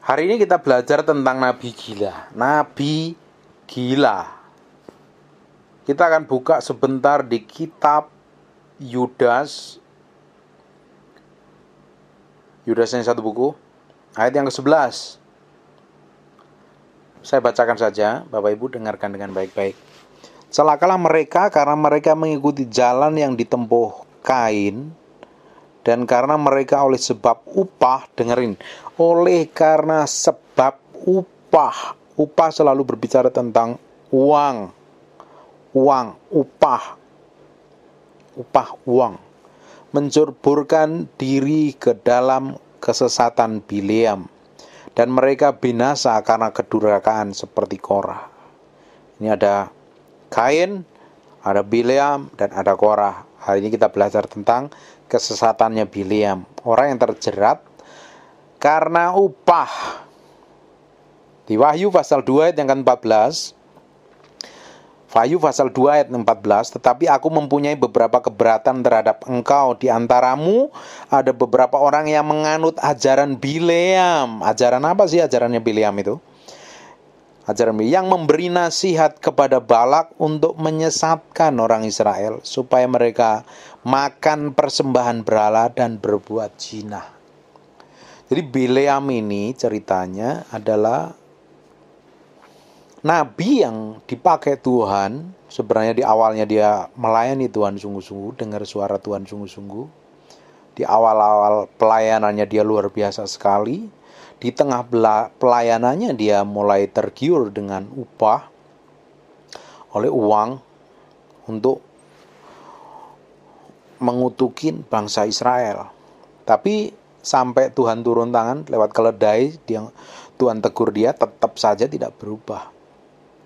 Hari ini kita belajar tentang nabi gila. Nabi gila. Kita akan buka sebentar di kitab Yudas. Yudas yang satu buku. Ayat yang ke-11. Saya bacakan saja, Bapak Ibu dengarkan dengan baik-baik. Celakalah mereka karena mereka mengikuti jalan yang ditempuh Kain dan karena mereka oleh sebab upah dengerin oleh karena sebab upah upah selalu berbicara tentang uang uang upah upah uang mencurburkan diri ke dalam kesesatan Bileam dan mereka binasa karena kedurakaan seperti Korah ini ada Kain ada Bileam dan ada Korah hari ini kita belajar tentang kesesatannya Biliam. Orang yang terjerat karena upah. Di Wahyu pasal 2 ayat yang ke-14. Wahyu pasal 2 ayat 14, tetapi aku mempunyai beberapa keberatan terhadap engkau di antaramu ada beberapa orang yang menganut ajaran Bileam. Ajaran apa sih ajarannya Bileam itu? Ajaran yang memberi nasihat kepada Balak untuk menyesatkan orang Israel supaya mereka makan persembahan berhala dan berbuat zina. Jadi Bileam ini ceritanya adalah nabi yang dipakai Tuhan, sebenarnya di awalnya dia melayani Tuhan sungguh-sungguh, dengar suara Tuhan sungguh-sungguh. Di awal-awal pelayanannya dia luar biasa sekali. Di tengah pelayanannya dia mulai tergiur dengan upah oleh uang untuk mengutukin bangsa Israel. Tapi sampai Tuhan turun tangan lewat keledai dia, Tuhan tegur dia tetap saja tidak berubah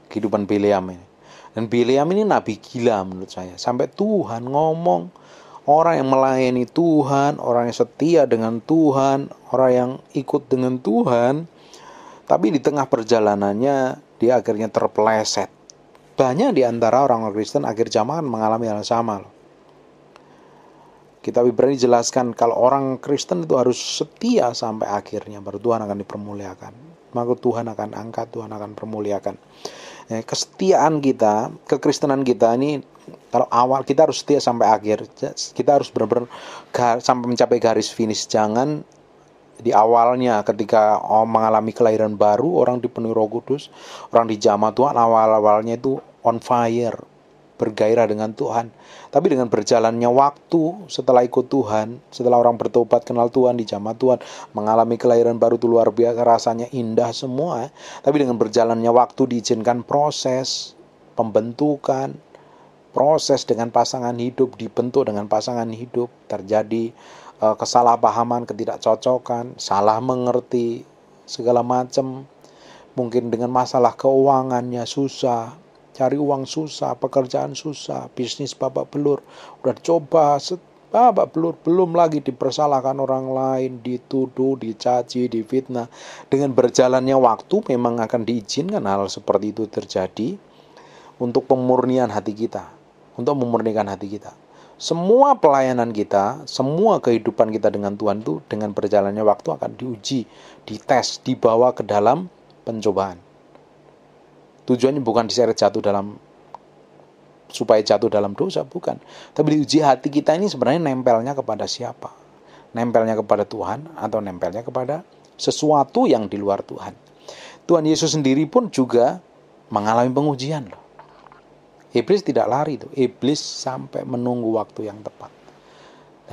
kehidupan Bileam ini. Dan Bileam ini nabi gila menurut saya. Sampai Tuhan ngomong orang yang melayani Tuhan, orang yang setia dengan Tuhan, orang yang ikut dengan Tuhan, tapi di tengah perjalanannya dia akhirnya terpeleset. Banyak di antara orang-orang Kristen akhir zaman mengalami hal sama loh kita Ibrani jelaskan kalau orang Kristen itu harus setia sampai akhirnya baru Tuhan akan dipermuliakan maka Tuhan akan angkat Tuhan akan permuliakan eh, kesetiaan kita kekristenan kita ini kalau awal kita harus setia sampai akhir kita harus benar-benar sampai mencapai garis finish jangan di awalnya ketika oh, mengalami kelahiran baru orang dipenuhi Roh Kudus orang dijamah Tuhan awal-awalnya itu on fire bergairah dengan Tuhan. Tapi dengan berjalannya waktu setelah ikut Tuhan, setelah orang bertobat kenal Tuhan, di dijamah Tuhan, mengalami kelahiran baru itu luar biasa, rasanya indah semua. Tapi dengan berjalannya waktu diizinkan proses, pembentukan, proses dengan pasangan hidup, dibentuk dengan pasangan hidup, terjadi e, kesalahpahaman, ketidakcocokan, salah mengerti, segala macam. Mungkin dengan masalah keuangannya susah, cari uang susah, pekerjaan susah, bisnis babak belur, udah coba babak belur, belum lagi dipersalahkan orang lain, dituduh, dicaci, difitnah. Dengan berjalannya waktu memang akan diizinkan hal seperti itu terjadi untuk pemurnian hati kita, untuk memurnikan hati kita. Semua pelayanan kita, semua kehidupan kita dengan Tuhan itu dengan berjalannya waktu akan diuji, dites, dibawa ke dalam pencobaan. Tujuannya bukan diseret jatuh dalam supaya jatuh dalam dosa bukan, tapi diuji hati kita ini sebenarnya nempelnya kepada siapa? Nempelnya kepada Tuhan atau nempelnya kepada sesuatu yang di luar Tuhan. Tuhan Yesus sendiri pun juga mengalami pengujian loh. Iblis tidak lari tuh. Iblis sampai menunggu waktu yang tepat.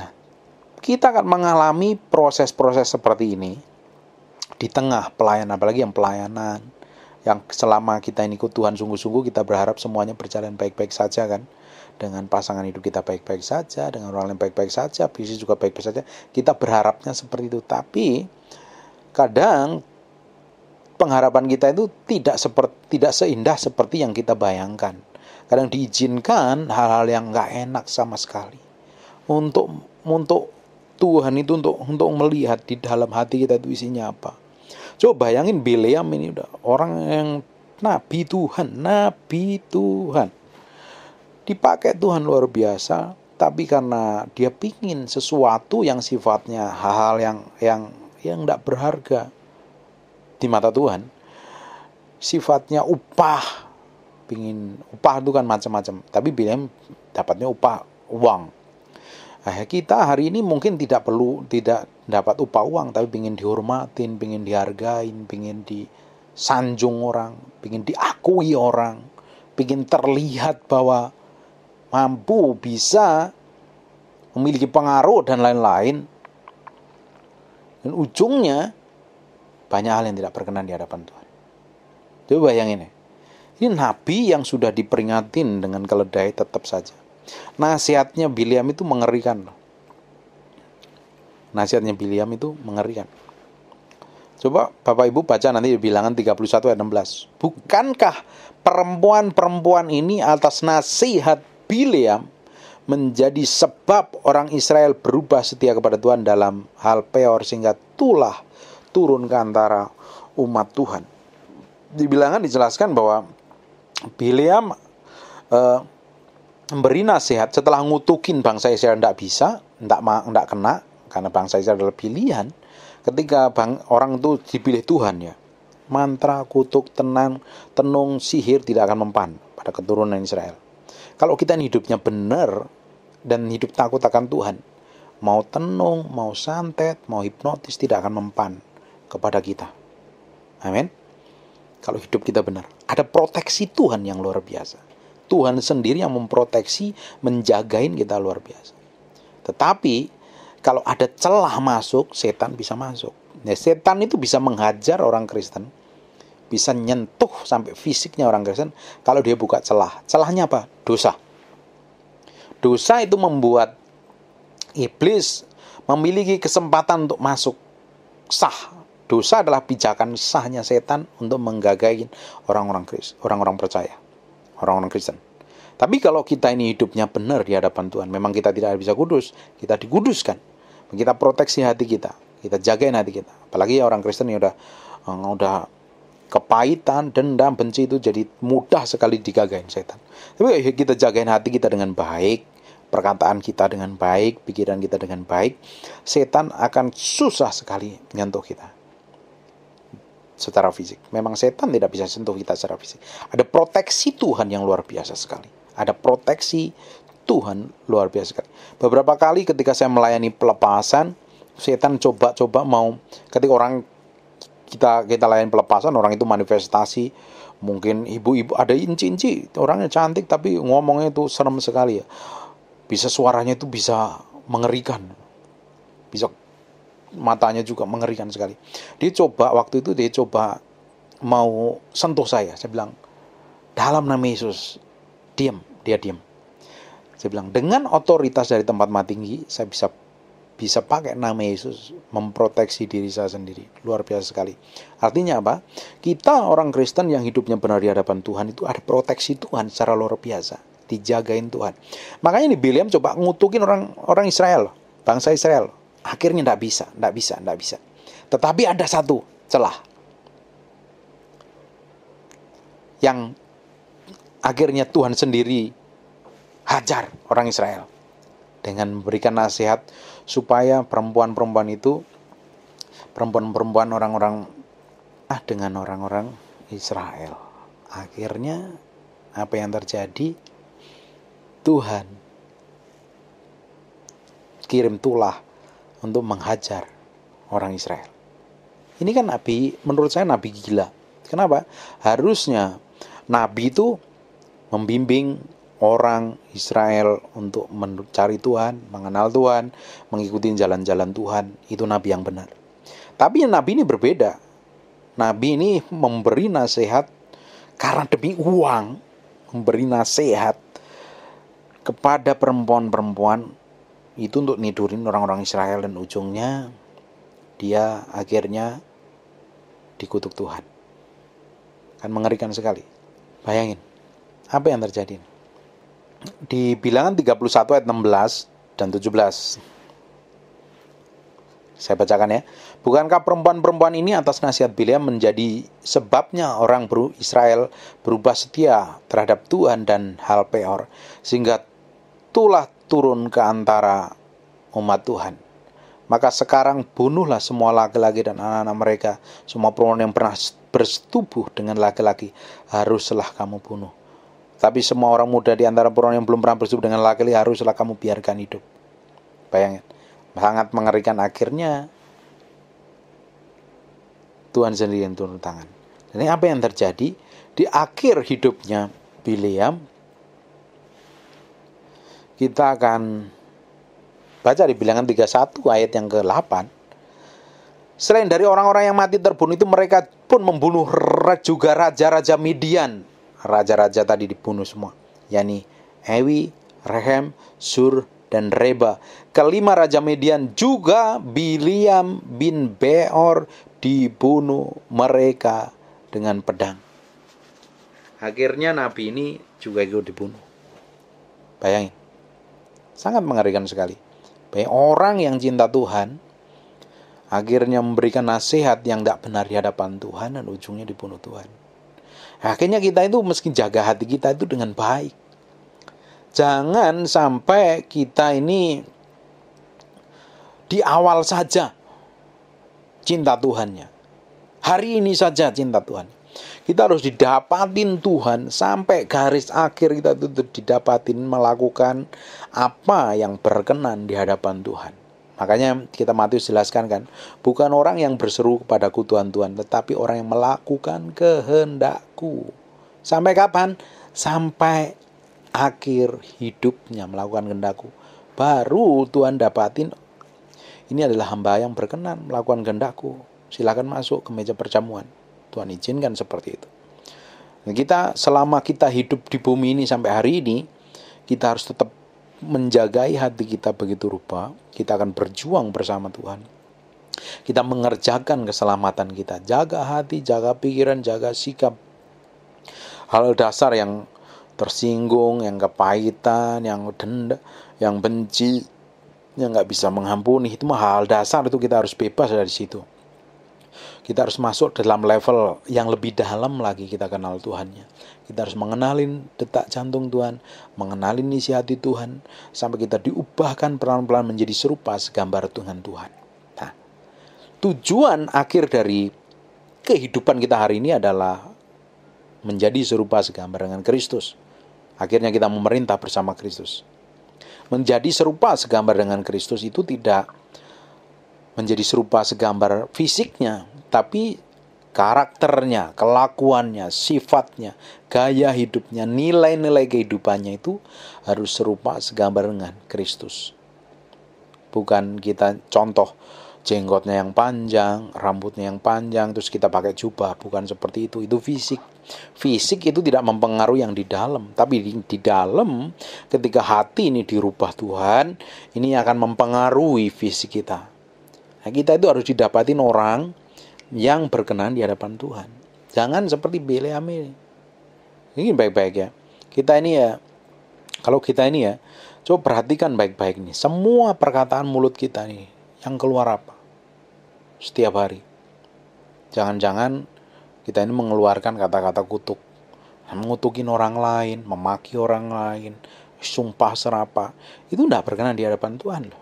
Nah, kita akan mengalami proses-proses seperti ini di tengah pelayanan apalagi yang pelayanan yang selama kita ini ikut Tuhan sungguh-sungguh kita berharap semuanya berjalan baik-baik saja kan dengan pasangan hidup kita baik-baik saja dengan orang lain baik-baik saja bisnis juga baik-baik saja kita berharapnya seperti itu tapi kadang pengharapan kita itu tidak seperti tidak seindah seperti yang kita bayangkan kadang diizinkan hal-hal yang nggak enak sama sekali untuk untuk Tuhan itu untuk untuk melihat di dalam hati kita itu isinya apa Coba bayangin Bileam ini udah orang yang nabi Tuhan, nabi Tuhan. Dipakai Tuhan luar biasa, tapi karena dia pingin sesuatu yang sifatnya hal-hal yang yang yang tidak berharga di mata Tuhan, sifatnya upah, pingin upah itu kan macam-macam. Tapi Bileam dapatnya upah uang kita hari ini mungkin tidak perlu tidak dapat upah uang tapi ingin dihormatin, ingin dihargain, ingin disanjung orang, ingin diakui orang, ingin terlihat bahwa mampu bisa memiliki pengaruh dan lain-lain. Dan ujungnya banyak hal yang tidak berkenan di hadapan Tuhan. Coba bayangin ya. Ini nabi yang sudah diperingatin dengan keledai tetap saja Nasihatnya Biliam itu mengerikan. Nasihatnya Biliam itu mengerikan. Coba Bapak Ibu baca nanti di bilangan 31 ayat 16. Bukankah perempuan-perempuan ini atas nasihat Biliam menjadi sebab orang Israel berubah setia kepada Tuhan dalam hal peor sehingga tulah turun ke antara umat Tuhan. Dibilangan dijelaskan bahwa Biliam eh, memberi nasihat setelah ngutukin bangsa Israel tidak bisa, tidak tidak kena karena bangsa Israel adalah pilihan. Ketika bang, orang itu dipilih Tuhan ya, mantra, kutuk, tenang, tenung, sihir tidak akan mempan pada keturunan Israel. Kalau kita hidupnya benar dan hidup takut akan Tuhan, mau tenung, mau santet, mau hipnotis tidak akan mempan kepada kita. Amin. Kalau hidup kita benar, ada proteksi Tuhan yang luar biasa Tuhan sendiri yang memproteksi, menjagain kita luar biasa. Tetapi kalau ada celah masuk, setan bisa masuk. Nah, setan itu bisa menghajar orang Kristen, bisa nyentuh sampai fisiknya orang Kristen kalau dia buka celah. Celahnya apa? Dosa. Dosa itu membuat iblis memiliki kesempatan untuk masuk sah. Dosa adalah pijakan sahnya setan untuk menggagain orang-orang Kristen, orang-orang percaya orang-orang Kristen. Tapi kalau kita ini hidupnya benar di hadapan Tuhan, memang kita tidak bisa kudus, kita dikuduskan. Kita proteksi hati kita, kita jagain hati kita. Apalagi orang Kristen yang udah eh, udah kepahitan, dendam, benci itu jadi mudah sekali digagain setan. Tapi kita jagain hati kita dengan baik, perkataan kita dengan baik, pikiran kita dengan baik, setan akan susah sekali menyentuh kita secara fisik. Memang setan tidak bisa sentuh kita secara fisik. Ada proteksi Tuhan yang luar biasa sekali. Ada proteksi Tuhan luar biasa sekali. Beberapa kali ketika saya melayani pelepasan, setan coba-coba mau ketika orang kita kita layan pelepasan orang itu manifestasi mungkin ibu-ibu ada inci-inci orangnya cantik tapi ngomongnya itu serem sekali ya bisa suaranya itu bisa mengerikan bisa matanya juga mengerikan sekali. Dia coba waktu itu dia coba mau sentuh saya. Saya bilang, dalam nama Yesus, diam. Dia diam. Saya bilang, dengan otoritas dari tempat mati tinggi, saya bisa bisa pakai nama Yesus memproteksi diri saya sendiri. Luar biasa sekali. Artinya apa? Kita orang Kristen yang hidupnya benar di hadapan Tuhan itu ada proteksi Tuhan secara luar biasa. Dijagain Tuhan. Makanya nih William coba ngutukin orang orang Israel, bangsa Israel akhirnya tidak bisa, tidak bisa, tidak bisa. Tetapi ada satu celah yang akhirnya Tuhan sendiri hajar orang Israel dengan memberikan nasihat supaya perempuan-perempuan itu perempuan-perempuan orang-orang ah dengan orang-orang Israel. Akhirnya apa yang terjadi? Tuhan kirim tulah untuk menghajar orang Israel. Ini kan nabi, menurut saya nabi gila. Kenapa? Harusnya nabi itu membimbing orang Israel untuk mencari Tuhan, mengenal Tuhan, mengikuti jalan-jalan Tuhan. Itu nabi yang benar. Tapi nabi ini berbeda. Nabi ini memberi nasihat karena demi uang, memberi nasihat kepada perempuan-perempuan itu untuk nidurin orang-orang Israel dan ujungnya dia akhirnya dikutuk Tuhan kan mengerikan sekali bayangin apa yang terjadi di bilangan 31 ayat 16 dan 17 saya bacakan ya. Bukankah perempuan-perempuan ini atas nasihat Bileam menjadi sebabnya orang beru Israel berubah setia terhadap Tuhan dan hal peor sehingga tulah turun ke antara umat Tuhan. Maka sekarang bunuhlah semua laki-laki dan anak-anak mereka. Semua perempuan yang pernah bersetubuh dengan laki-laki haruslah kamu bunuh. Tapi semua orang muda di antara perempuan yang belum pernah bersetubuh dengan laki-laki haruslah kamu biarkan hidup. Bayangin, sangat mengerikan akhirnya Tuhan sendiri yang turun tangan. Ini apa yang terjadi? Di akhir hidupnya, Bileam kita akan baca di bilangan 31 ayat yang ke-8. Selain dari orang-orang yang mati terbunuh itu mereka pun membunuh juga raja-raja Midian. Raja-raja tadi dibunuh semua, Yani Ewi, Rehem, Sur, dan Reba. Kelima raja Midian juga Biliam bin Beor dibunuh mereka dengan pedang. Akhirnya nabi ini juga ikut dibunuh. Bayangin. Sangat mengerikan sekali. Baik orang yang cinta Tuhan, akhirnya memberikan nasihat yang tidak benar di hadapan Tuhan dan ujungnya dibunuh Tuhan. Akhirnya kita itu meski jaga hati kita itu dengan baik. Jangan sampai kita ini di awal saja cinta Tuhannya. Hari ini saja cinta Tuhan. Kita harus didapatin Tuhan sampai garis akhir kita itu didapatin melakukan apa yang berkenan di hadapan Tuhan. Makanya kita Matius jelaskan kan, bukan orang yang berseru kepadaku Tuhan Tuhan, tetapi orang yang melakukan kehendakku. Sampai kapan? Sampai akhir hidupnya melakukan kehendakku. Baru Tuhan dapatin ini adalah hamba yang berkenan melakukan kehendakku. Silakan masuk ke meja perjamuan. Tuhan izinkan seperti itu. Kita selama kita hidup di bumi ini sampai hari ini, kita harus tetap menjagai hati kita begitu rupa. Kita akan berjuang bersama Tuhan. Kita mengerjakan keselamatan kita. Jaga hati, jaga pikiran, jaga sikap. Hal dasar yang tersinggung, yang kepahitan, yang denda, yang benci, yang nggak bisa mengampuni itu mah hal dasar itu kita harus bebas dari situ. Kita harus masuk dalam level yang lebih dalam lagi kita kenal Tuhannya. Kita harus mengenalin detak jantung Tuhan, mengenalin isi hati Tuhan, sampai kita diubahkan pelan-pelan menjadi serupa segambar Tuhan Tuhan. Nah, tujuan akhir dari kehidupan kita hari ini adalah menjadi serupa segambar dengan Kristus. Akhirnya kita memerintah bersama Kristus. Menjadi serupa segambar dengan Kristus itu tidak menjadi serupa segambar fisiknya, tapi karakternya, kelakuannya, sifatnya, gaya hidupnya, nilai-nilai kehidupannya itu harus serupa segambar dengan Kristus. Bukan kita contoh jenggotnya yang panjang, rambutnya yang panjang, terus kita pakai jubah, bukan seperti itu. Itu fisik. Fisik itu tidak mempengaruhi yang di dalam, tapi di, di dalam ketika hati ini dirubah Tuhan, ini akan mempengaruhi fisik kita. Nah, kita itu harus didapatin orang yang berkenan di hadapan Tuhan. Jangan seperti Bileam ini. Ini baik-baik ya. Kita ini ya, kalau kita ini ya, coba perhatikan baik-baik nih. Semua perkataan mulut kita nih, yang keluar apa? Setiap hari. Jangan-jangan kita ini mengeluarkan kata-kata kutuk. Mengutukin orang lain, memaki orang lain, sumpah serapa. Itu tidak berkenan di hadapan Tuhan loh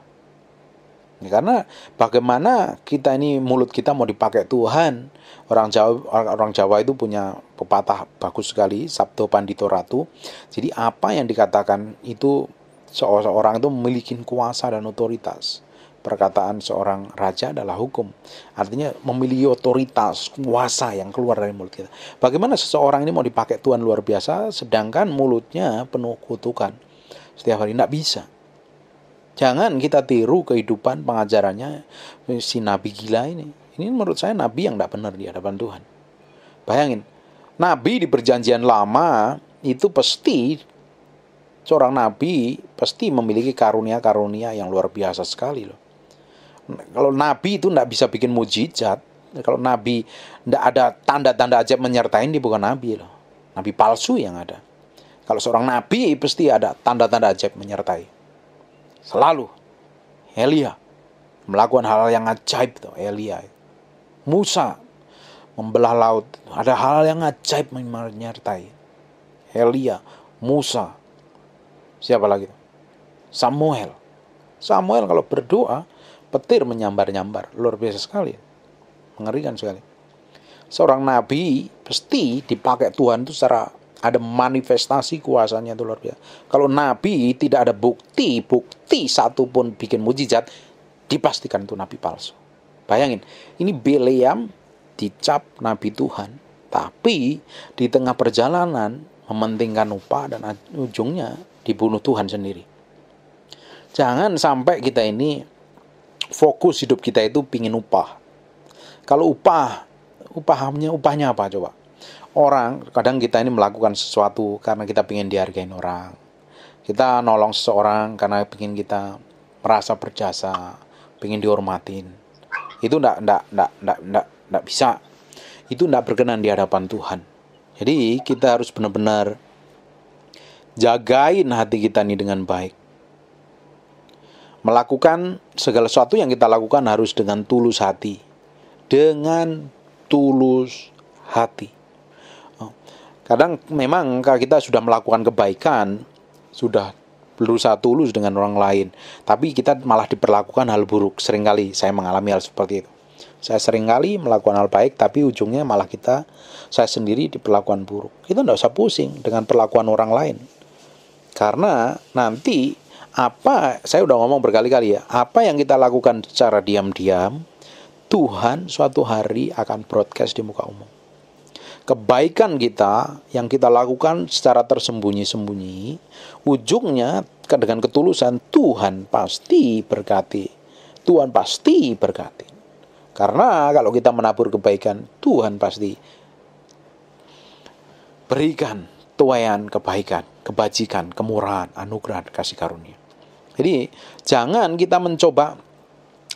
karena bagaimana kita ini mulut kita mau dipakai Tuhan. Orang Jawa orang Jawa itu punya pepatah bagus sekali, Sabdo Pandito Ratu. Jadi apa yang dikatakan itu seorang itu memiliki kuasa dan otoritas perkataan seorang raja adalah hukum. Artinya memiliki otoritas, kuasa yang keluar dari mulut kita. Bagaimana seseorang ini mau dipakai Tuhan luar biasa, sedangkan mulutnya penuh kutukan. Setiap hari tidak bisa. Jangan kita tiru kehidupan pengajarannya eh, si nabi gila ini. Ini menurut saya nabi yang tidak benar di hadapan Tuhan. Bayangin, nabi di perjanjian lama itu pasti seorang nabi pasti memiliki karunia-karunia yang luar biasa sekali loh. Kalau nabi itu tidak bisa bikin mujizat, kalau nabi tidak ada tanda-tanda aja menyertai dia bukan nabi loh. Nabi palsu yang ada. Kalau seorang nabi pasti ada tanda-tanda ajaib menyertai. Selalu Elia melakukan hal yang ajaib tuh Elia. Musa membelah laut. Ada hal yang ajaib menyertai. Elia, Musa, siapa lagi? Samuel. Samuel kalau berdoa, petir menyambar-nyambar. Luar biasa sekali. Mengerikan sekali. Seorang nabi pasti dipakai Tuhan itu secara ada manifestasi kuasanya itu luar biasa. Kalau nabi tidak ada bukti, bukti satupun bikin mujizat, dipastikan itu nabi palsu. Bayangin, ini Beliam dicap nabi Tuhan, tapi di tengah perjalanan mementingkan upah dan ujungnya dibunuh Tuhan sendiri. Jangan sampai kita ini fokus hidup kita itu pingin upah. Kalau upah, upahnya upahnya apa coba? orang kadang kita ini melakukan sesuatu karena kita ingin dihargain orang kita nolong seseorang karena ingin kita merasa berjasa ingin dihormatin itu ndak ndak ndak ndak ndak ndak bisa itu ndak berkenan di hadapan Tuhan jadi kita harus benar-benar jagain hati kita ini dengan baik melakukan segala sesuatu yang kita lakukan harus dengan tulus hati dengan tulus hati kadang memang kita sudah melakukan kebaikan sudah berusaha tulus dengan orang lain tapi kita malah diperlakukan hal buruk seringkali saya mengalami hal seperti itu saya seringkali melakukan hal baik tapi ujungnya malah kita saya sendiri diperlakukan buruk kita tidak usah pusing dengan perlakuan orang lain karena nanti apa saya sudah ngomong berkali-kali ya apa yang kita lakukan secara diam-diam Tuhan suatu hari akan broadcast di muka umum kebaikan kita yang kita lakukan secara tersembunyi-sembunyi, ujungnya dengan ketulusan Tuhan pasti berkati. Tuhan pasti berkati. Karena kalau kita menabur kebaikan, Tuhan pasti berikan tuayan kebaikan, kebajikan, kemurahan, anugerah, kasih karunia. Jadi, jangan kita mencoba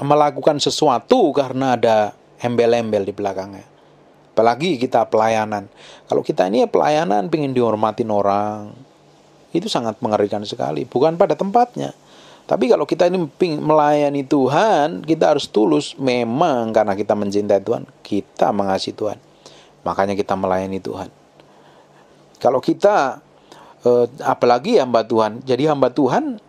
melakukan sesuatu karena ada embel-embel di belakangnya apalagi kita pelayanan kalau kita ini ya pelayanan pengen dihormatin orang itu sangat mengerikan sekali bukan pada tempatnya tapi kalau kita ini melayani Tuhan kita harus tulus memang karena kita mencintai Tuhan kita mengasihi Tuhan makanya kita melayani Tuhan kalau kita eh, apalagi hamba Tuhan jadi hamba Tuhan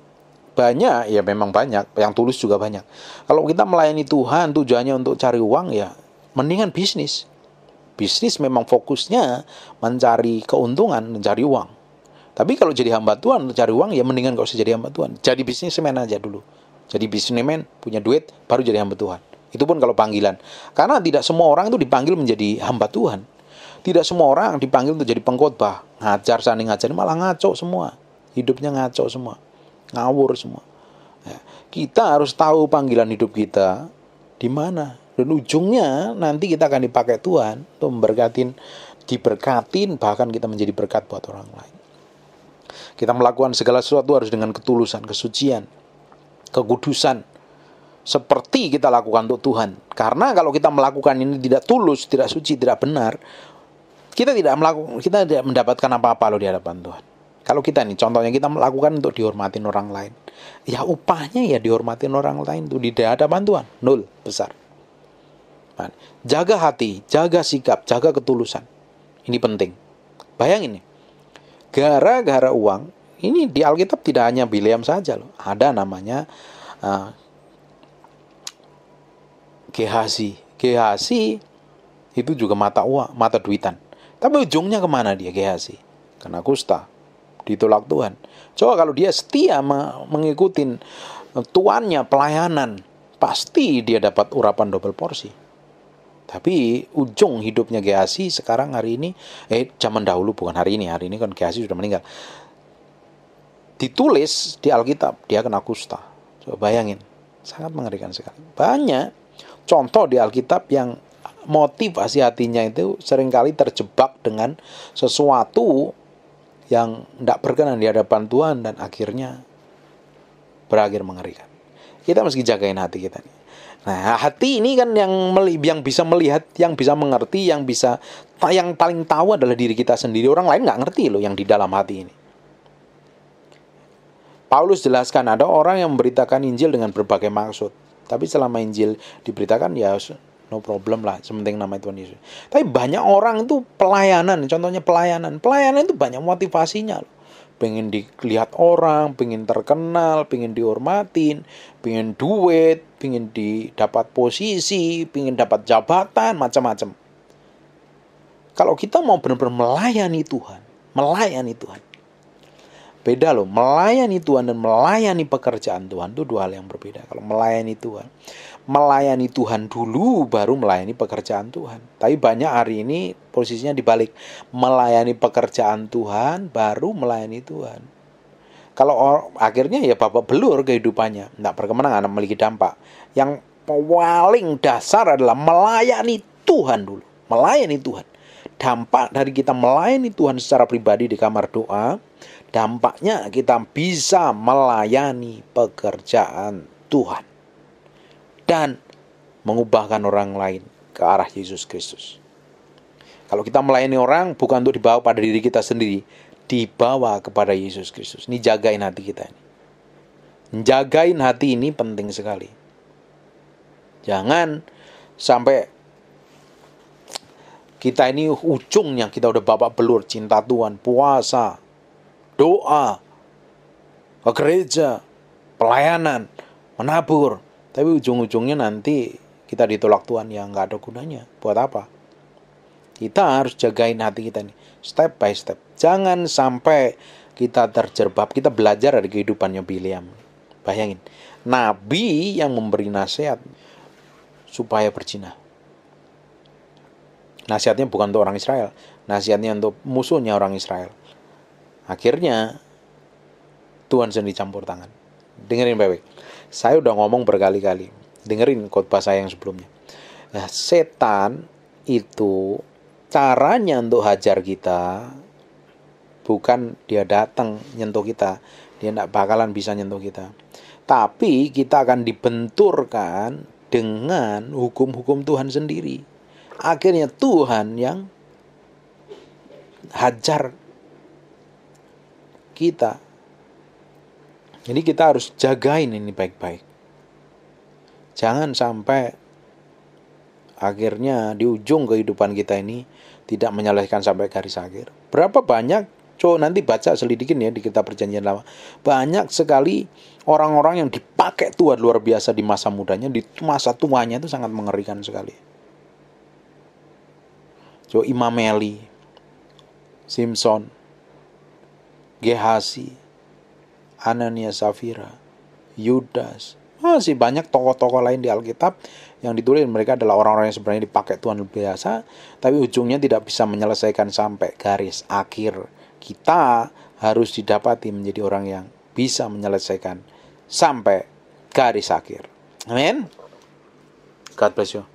banyak ya memang banyak yang tulus juga banyak kalau kita melayani Tuhan tujuannya untuk cari uang ya mendingan bisnis Bisnis memang fokusnya mencari keuntungan, mencari uang. Tapi kalau jadi hamba Tuhan, mencari uang ya mendingan gak usah jadi hamba Tuhan. Jadi bisnis bisnismen aja dulu. Jadi bisnis bisnismen, punya duit, baru jadi hamba Tuhan. Itu pun kalau panggilan. Karena tidak semua orang itu dipanggil menjadi hamba Tuhan. Tidak semua orang dipanggil untuk jadi pengkhotbah. Ngajar, sani ngajar, malah ngaco semua. Hidupnya ngaco semua. Ngawur semua. Ya. Kita harus tahu panggilan hidup kita di mana dan ujungnya nanti kita akan dipakai Tuhan untuk memberkatin, diberkatin bahkan kita menjadi berkat buat orang lain. Kita melakukan segala sesuatu harus dengan ketulusan, kesucian, kekudusan. Seperti kita lakukan untuk Tuhan. Karena kalau kita melakukan ini tidak tulus, tidak suci, tidak benar, kita tidak melakukan kita tidak mendapatkan apa-apa loh di hadapan Tuhan. Kalau kita nih contohnya kita melakukan untuk dihormatin orang lain. Ya upahnya ya dihormatin orang lain tuh di hadapan Tuhan nol besar. Jaga hati, jaga sikap, jaga ketulusan. Ini penting. Bayangin nih, gara-gara uang, ini di Alkitab tidak hanya Bileam saja loh. Ada namanya uh, Gehazi. Gehazi itu juga mata uang, mata duitan. Tapi ujungnya kemana dia Gehazi? karena kusta, ditolak Tuhan. Coba kalau dia setia mengikuti eh, tuannya pelayanan, pasti dia dapat urapan double porsi. Tapi ujung hidupnya Gehazi sekarang hari ini, eh zaman dahulu bukan hari ini, hari ini kan Gehazi sudah meninggal. Ditulis di Alkitab dia kena kusta. Coba bayangin, sangat mengerikan sekali. Banyak contoh di Alkitab yang motivasi hatinya itu seringkali terjebak dengan sesuatu yang tidak berkenan di hadapan Tuhan dan akhirnya berakhir mengerikan. Kita mesti jagain hati kita nih. Nah, hati ini kan yang meli yang bisa melihat, yang bisa mengerti, yang bisa yang paling tahu adalah diri kita sendiri. Orang lain nggak ngerti loh yang di dalam hati ini. Paulus jelaskan ada orang yang memberitakan Injil dengan berbagai maksud. Tapi selama Injil diberitakan ya no problem lah, sementing nama Tuhan Yesus. Tapi banyak orang itu pelayanan, contohnya pelayanan. Pelayanan itu banyak motivasinya loh pengen dilihat orang, pengen terkenal, pengen dihormatin, pengen duit, pengen didapat posisi, pengen dapat jabatan, macam-macam. Kalau kita mau benar-benar melayani Tuhan, melayani Tuhan. Beda loh, melayani Tuhan dan melayani pekerjaan Tuhan itu dua hal yang berbeda. Kalau melayani Tuhan, melayani Tuhan dulu baru melayani pekerjaan Tuhan. Tapi banyak hari ini posisinya dibalik. Melayani pekerjaan Tuhan baru melayani Tuhan. Kalau akhirnya ya bapak belur kehidupannya, tidak berkemenangan, tidak memiliki dampak. Yang paling dasar adalah melayani Tuhan dulu, melayani Tuhan. Dampak dari kita melayani Tuhan secara pribadi di kamar doa, dampaknya kita bisa melayani pekerjaan Tuhan dan mengubahkan orang lain ke arah Yesus Kristus. Kalau kita melayani orang bukan untuk dibawa pada diri kita sendiri, dibawa kepada Yesus Kristus. Ini jagain hati kita ini. Jagain hati ini penting sekali. Jangan sampai kita ini ujungnya kita udah bapak belur cinta Tuhan, puasa, doa, ke gereja, pelayanan, menabur, tapi ujung-ujungnya nanti kita ditolak Tuhan yang nggak ada gunanya. Buat apa? Kita harus jagain hati kita nih, step by step. Jangan sampai kita terjerbab. Kita belajar dari kehidupannya William. Bayangin, nabi yang memberi nasihat supaya berzina. Nasihatnya bukan untuk orang Israel, nasihatnya untuk musuhnya orang Israel. Akhirnya Tuhan sendiri campur tangan. Dengerin baik-baik. Saya udah ngomong berkali-kali. Dengerin khotbah saya yang sebelumnya. Nah, setan itu caranya untuk hajar kita bukan dia datang nyentuh kita, dia tidak bakalan bisa nyentuh kita. Tapi kita akan dibenturkan dengan hukum-hukum Tuhan sendiri. Akhirnya Tuhan yang hajar kita jadi kita harus jagain ini baik-baik. Jangan sampai akhirnya di ujung kehidupan kita ini tidak menyelesaikan sampai garis akhir. Berapa banyak cowok nanti baca selidikin ya di kitab perjanjian lama. Banyak sekali orang-orang yang dipakai tua luar biasa di masa mudanya, di masa tuanya itu sangat mengerikan sekali. Cowok Imam Eli, Simpson, Gehasi, Anania Safira, Yudas, masih banyak tokoh-tokoh lain di Alkitab yang ditulis mereka adalah orang-orang yang sebenarnya dipakai Tuhan biasa, tapi ujungnya tidak bisa menyelesaikan sampai garis akhir. Kita harus didapati menjadi orang yang bisa menyelesaikan sampai garis akhir. Amin. God bless you.